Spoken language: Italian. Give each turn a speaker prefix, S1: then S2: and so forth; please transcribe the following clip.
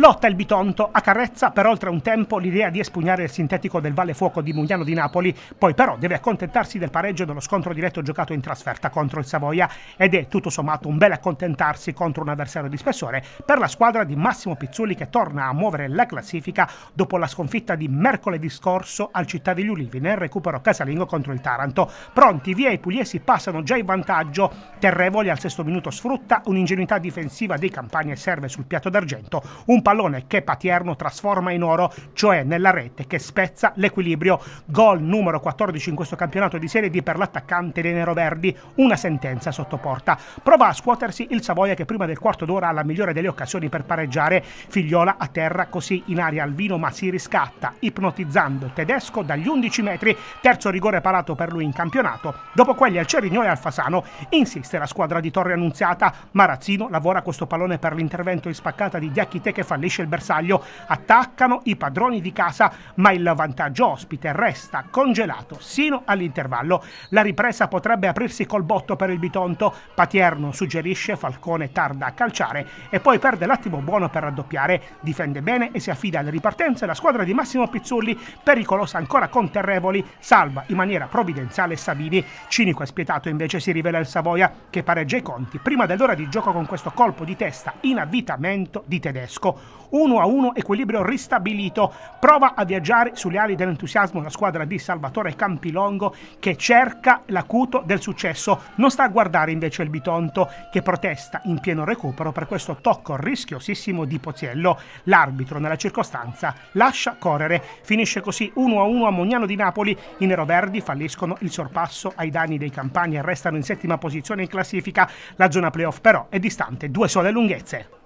S1: Lotta il Bitonto, accarezza per oltre un tempo l'idea di espugnare il sintetico del Valle Fuoco di Mugnano di Napoli, poi però deve accontentarsi del pareggio dello scontro diretto giocato in trasferta contro il Savoia ed è tutto sommato un bel accontentarsi contro un avversario di spessore per la squadra di Massimo Pizzulli che torna a muovere la classifica dopo la sconfitta di mercoledì scorso al Città degli Ulivi nel recupero casalingo contro il Taranto. Pronti via i pugliesi passano già in vantaggio, Terrevoli al sesto minuto sfrutta un'ingenuità difensiva dei Campani e serve sul piatto d'argento un pallone che Patierno trasforma in oro, cioè nella rete che spezza l'equilibrio. Gol numero 14 in questo campionato di Serie D per l'attaccante dei Neroverdi, una sentenza sotto porta. Prova a scuotersi il Savoia che prima del quarto d'ora ha la migliore delle occasioni per pareggiare. Figliola a terra così in aria al vino ma si riscatta ipnotizzando Tedesco dagli 11 metri, terzo rigore parato per lui in campionato. Dopo quelli al Cerigno e al Fasano insiste la squadra di Torre Annunziata, Marazzino lavora questo pallone per l'intervento in spaccata di Diacchite che fa fallisce il bersaglio, attaccano i padroni di casa, ma il vantaggio ospite resta congelato sino all'intervallo. La ripresa potrebbe aprirsi col botto per il Bitonto, Patierno suggerisce, Falcone tarda a calciare e poi perde l'attimo buono per raddoppiare, difende bene e si affida alle ripartenze la squadra di Massimo Pizzulli, pericolosa ancora con Terrevoli, salva in maniera provvidenziale Savini, cinico e spietato invece si rivela il Savoia che pareggia i conti prima dell'ora di gioco con questo colpo di testa in avvitamento di tedesco. 1 a 1 equilibrio ristabilito prova a viaggiare sulle ali dell'entusiasmo la squadra di Salvatore Campilongo che cerca l'acuto del successo non sta a guardare invece il Bitonto che protesta in pieno recupero per questo tocco rischiosissimo di Poziello l'arbitro nella circostanza lascia correre finisce così 1 a 1 a Mognano di Napoli i neroverdi falliscono il sorpasso ai danni dei campani e restano in settima posizione in classifica la zona playoff però è distante due sole lunghezze